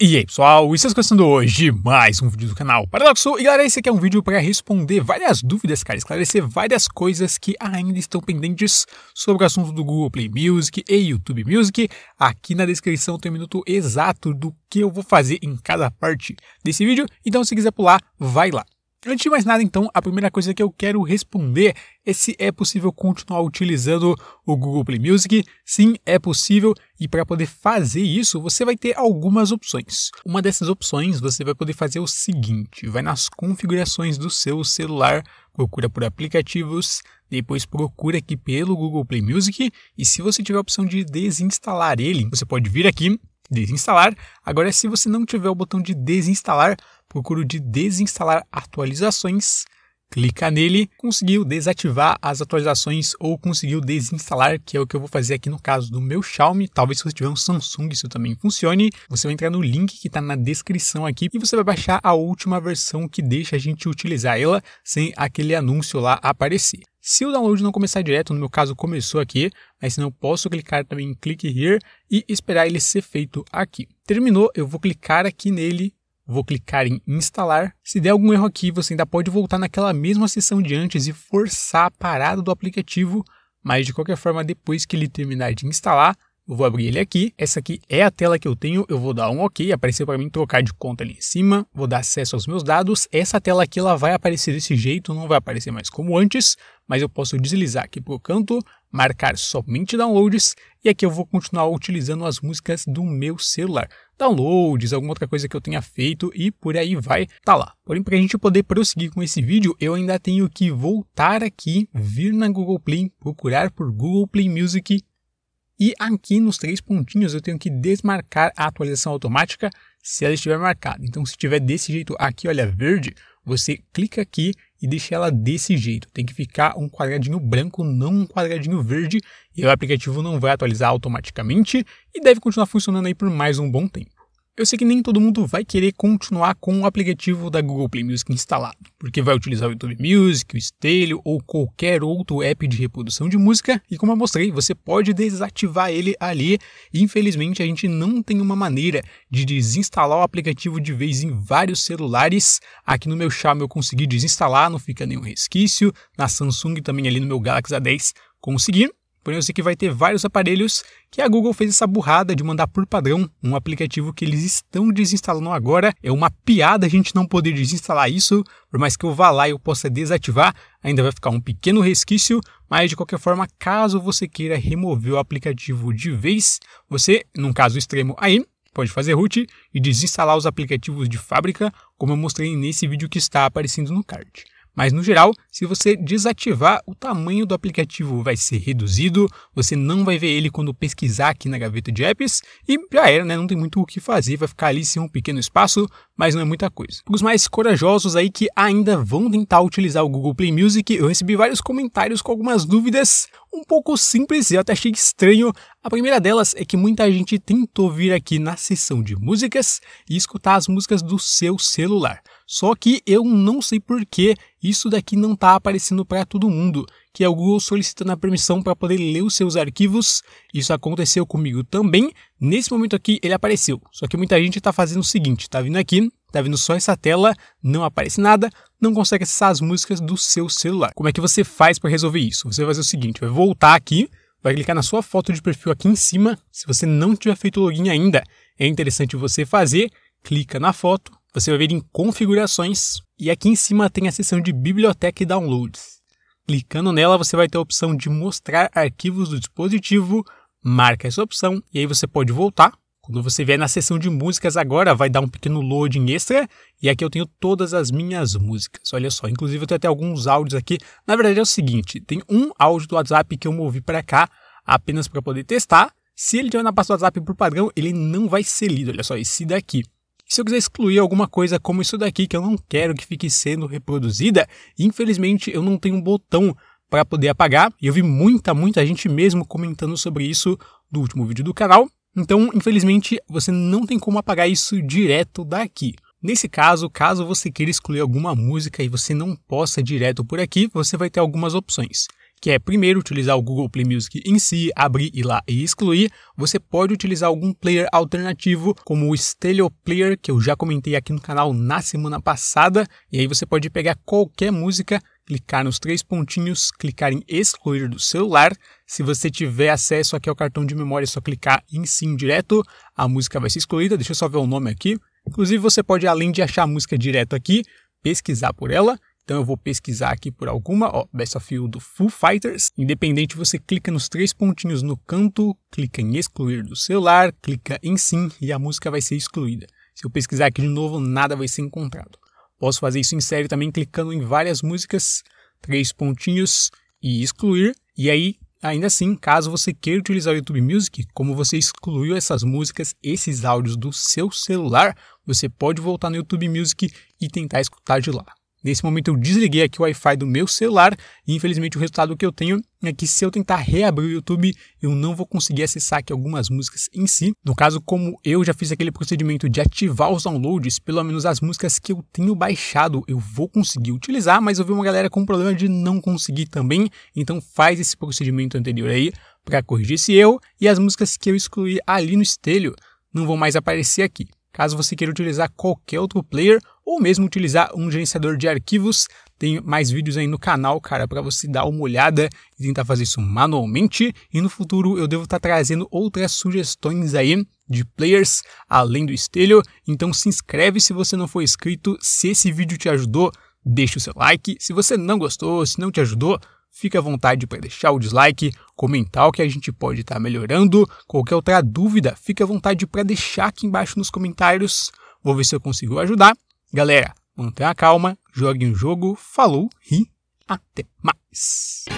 E aí pessoal, isso é começando hoje mais um vídeo do canal Paradoxo E galera, esse aqui é um vídeo para responder várias dúvidas, cara Esclarecer várias coisas que ainda estão pendentes Sobre o assunto do Google Play Music e YouTube Music Aqui na descrição tem o um minuto exato do que eu vou fazer em cada parte desse vídeo Então se quiser pular, vai lá Antes de mais nada, então, a primeira coisa que eu quero responder é se é possível continuar utilizando o Google Play Music. Sim, é possível, e para poder fazer isso, você vai ter algumas opções. Uma dessas opções você vai poder fazer o seguinte: vai nas configurações do seu celular, procura por aplicativos, depois procura aqui pelo Google Play Music, e se você tiver a opção de desinstalar ele, você pode vir aqui desinstalar. Agora, se você não tiver o botão de desinstalar, procura o de desinstalar atualizações, clica nele, conseguiu desativar as atualizações ou conseguiu desinstalar, que é o que eu vou fazer aqui no caso do meu Xiaomi. Talvez se você tiver um Samsung isso também funcione. Você vai entrar no link que está na descrição aqui e você vai baixar a última versão que deixa a gente utilizar ela sem aquele anúncio lá aparecer. Se o download não começar direto, no meu caso começou aqui, mas se não posso clicar também em click here e esperar ele ser feito aqui. Terminou, eu vou clicar aqui nele, vou clicar em instalar. Se der algum erro aqui, você ainda pode voltar naquela mesma sessão de antes e forçar a parada do aplicativo, mas de qualquer forma, depois que ele terminar de instalar, eu vou abrir ele aqui. Essa aqui é a tela que eu tenho. Eu vou dar um OK. Apareceu para mim trocar de conta ali em cima. Vou dar acesso aos meus dados. Essa tela aqui ela vai aparecer desse jeito. Não vai aparecer mais como antes. Mas eu posso deslizar aqui para o canto. Marcar somente downloads. E aqui eu vou continuar utilizando as músicas do meu celular. Downloads, alguma outra coisa que eu tenha feito e por aí vai. Tá lá. Porém, para a gente poder prosseguir com esse vídeo, eu ainda tenho que voltar aqui, vir na Google Play, procurar por Google Play Music e aqui nos três pontinhos eu tenho que desmarcar a atualização automática se ela estiver marcada. Então se estiver desse jeito aqui, olha, verde, você clica aqui e deixa ela desse jeito. Tem que ficar um quadradinho branco, não um quadradinho verde, e o aplicativo não vai atualizar automaticamente e deve continuar funcionando aí por mais um bom tempo. Eu sei que nem todo mundo vai querer continuar com o aplicativo da Google Play Music instalado, porque vai utilizar o YouTube Music, o Estelho ou qualquer outro app de reprodução de música, e como eu mostrei, você pode desativar ele ali. Infelizmente, a gente não tem uma maneira de desinstalar o aplicativo de vez em vários celulares. Aqui no meu Xiaomi eu consegui desinstalar, não fica nenhum resquício. Na Samsung também ali no meu Galaxy A10 consegui. Porém, eu sei que vai ter vários aparelhos que a Google fez essa burrada de mandar por padrão um aplicativo que eles estão desinstalando agora. É uma piada a gente não poder desinstalar isso, por mais que eu vá lá e eu possa desativar, ainda vai ficar um pequeno resquício, mas de qualquer forma, caso você queira remover o aplicativo de vez, você, num caso extremo aí, pode fazer root e desinstalar os aplicativos de fábrica, como eu mostrei nesse vídeo que está aparecendo no card. Mas no geral, se você desativar, o tamanho do aplicativo vai ser reduzido, você não vai ver ele quando pesquisar aqui na gaveta de apps e já era, né? Não tem muito o que fazer, vai ficar ali sem um pequeno espaço, mas não é muita coisa. Os mais corajosos aí que ainda vão tentar utilizar o Google Play Music, eu recebi vários comentários com algumas dúvidas um pouco simples e eu até achei estranho. A primeira delas é que muita gente tentou vir aqui na sessão de músicas e escutar as músicas do seu celular. Só que eu não sei porquê isso daqui não está aparecendo para todo mundo, que é o Google solicitando a permissão para poder ler os seus arquivos. Isso aconteceu comigo também. Nesse momento aqui ele apareceu, só que muita gente está fazendo o seguinte: está vindo aqui, está vindo só essa tela, não aparece nada não consegue acessar as músicas do seu celular. Como é que você faz para resolver isso? Você vai fazer o seguinte, vai voltar aqui, vai clicar na sua foto de perfil aqui em cima. Se você não tiver feito login ainda, é interessante você fazer. Clica na foto, você vai ver em configurações e aqui em cima tem a seção de biblioteca e downloads. Clicando nela, você vai ter a opção de mostrar arquivos do dispositivo, marca essa opção e aí você pode voltar quando você vier na seção de músicas agora, vai dar um pequeno loading extra e aqui eu tenho todas as minhas músicas. Olha só, inclusive eu tenho até alguns áudios aqui. Na verdade é o seguinte, tem um áudio do WhatsApp que eu movi para cá apenas para poder testar. Se ele tiver na pasta do WhatsApp por padrão, ele não vai ser lido. Olha só, esse daqui. Se eu quiser excluir alguma coisa como isso daqui que eu não quero que fique sendo reproduzida, infelizmente eu não tenho um botão para poder apagar. E eu vi muita, muita gente mesmo comentando sobre isso no último vídeo do canal. Então, infelizmente, você não tem como apagar isso direto daqui. Nesse caso, caso você queira excluir alguma música e você não possa direto por aqui, você vai ter algumas opções. Que é primeiro utilizar o Google Play Music em si, abrir ir lá e excluir. Você pode utilizar algum player alternativo, como o Stereo Player, que eu já comentei aqui no canal na semana passada, e aí você pode pegar qualquer música clicar nos três pontinhos, clicar em excluir do celular. Se você tiver acesso aqui ao cartão de memória, é só clicar em sim direto, a música vai ser excluída. Deixa eu só ver o nome aqui. Inclusive, você pode, além de achar a música direto aqui, pesquisar por ela. Então eu vou pesquisar aqui por alguma, ó, Best of You do Foo Fighters. Independente, você clica nos três pontinhos no canto, clica em excluir do celular, clica em sim e a música vai ser excluída. Se eu pesquisar aqui de novo, nada vai ser encontrado. Posso fazer isso em série também clicando em várias músicas, três pontinhos e excluir. E aí, ainda assim, caso você queira utilizar o YouTube Music, como você excluiu essas músicas, esses áudios do seu celular, você pode voltar no YouTube Music e tentar escutar de lá. Nesse momento eu desliguei aqui o Wi-Fi do meu celular e infelizmente o resultado que eu tenho é que se eu tentar reabrir o YouTube, eu não vou conseguir acessar aqui algumas músicas em si. No caso, como eu já fiz aquele procedimento de ativar os downloads, pelo menos as músicas que eu tenho baixado eu vou conseguir utilizar, mas eu vi uma galera com problema de não conseguir também, então faz esse procedimento anterior aí para corrigir esse erro e as músicas que eu excluí ali no espelho não vão mais aparecer aqui. Caso você queira utilizar qualquer outro player ou mesmo utilizar um gerenciador de arquivos. Tem mais vídeos aí no canal, cara, para você dar uma olhada e tentar fazer isso manualmente. E no futuro eu devo estar tá trazendo outras sugestões aí de players além do Estelho. Então se inscreve se você não for inscrito. Se esse vídeo te ajudou, deixa o seu like. Se você não gostou, se não te ajudou, fica à vontade para deixar o dislike, comentar o que a gente pode estar tá melhorando, qualquer outra dúvida, fica à vontade para deixar aqui embaixo nos comentários. Vou ver se eu consigo ajudar. Galera, mantenha a calma, jogue um jogo, falou e até mais!